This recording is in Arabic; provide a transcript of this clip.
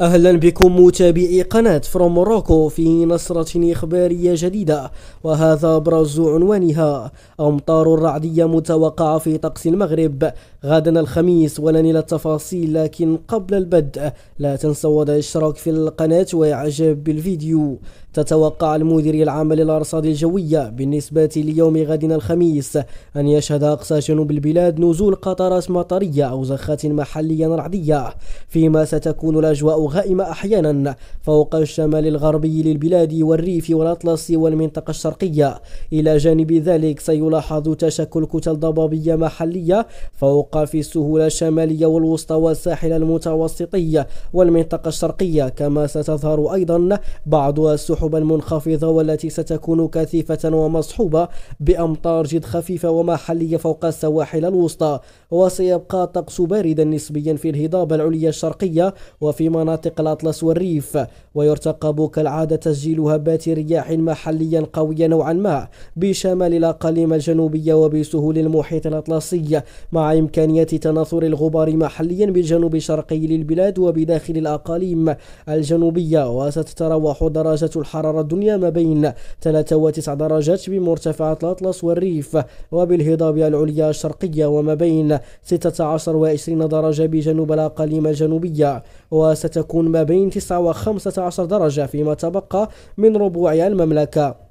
اهلا بكم متابعي قناة فروم موروكو في نصرة اخبارية جديدة وهذا ابرز عنوانها امطار رعدية متوقعة في طقس المغرب غدا الخميس ولن الى التفاصيل لكن قبل البدء لا تنسوا وضع الاشتراك في القناة واعجاب بالفيديو تتوقع المدير العام للأرصاد الجوية بالنسبة ليوم غدنا الخميس أن يشهد أقصى جنوب البلاد نزول قطرات مطرية أو زخات محلية رعدية فيما ستكون الأجواء غائمة أحيانا فوق الشمال الغربي للبلاد والريف والأطلس والمنطقة الشرقية إلى جانب ذلك سيلاحظ تشكل كتل ضبابية محلية فوق في السهول الشمالية والوسطى والساحل المتوسطي والمنطقة الشرقية كما ستظهر أيضا بعض السحب سحبا منخفضة والتي ستكون كثيفة ومصحوبة بأمطار جد خفيفة ومحلية فوق السواحل الوسطى وسيبقى الطقس باردا نسبيا في الهضاب العليا الشرقية وفي مناطق الأطلس والريف ويرتقب كالعادة تسجيل هبات رياح محليا قوية نوعا ما بشمال الأقاليم الجنوبية وبسهول المحيط الأطلسي مع إمكانية تناثر الغبار محليا بالجنوب الشرقي للبلاد وبداخل الأقاليم الجنوبية وستتراوح درجة الحرارة الحرارة الدنيا ما بين 3 و 9 درجات بمرتفعات الأطلس والريف وبالهضاب العليا الشرقية وما بين 16 و 20 درجة بجنوب الأقاليم الجنوبية وستكون ما بين 9 و 15 درجة فيما تبقى من ربوع المملكة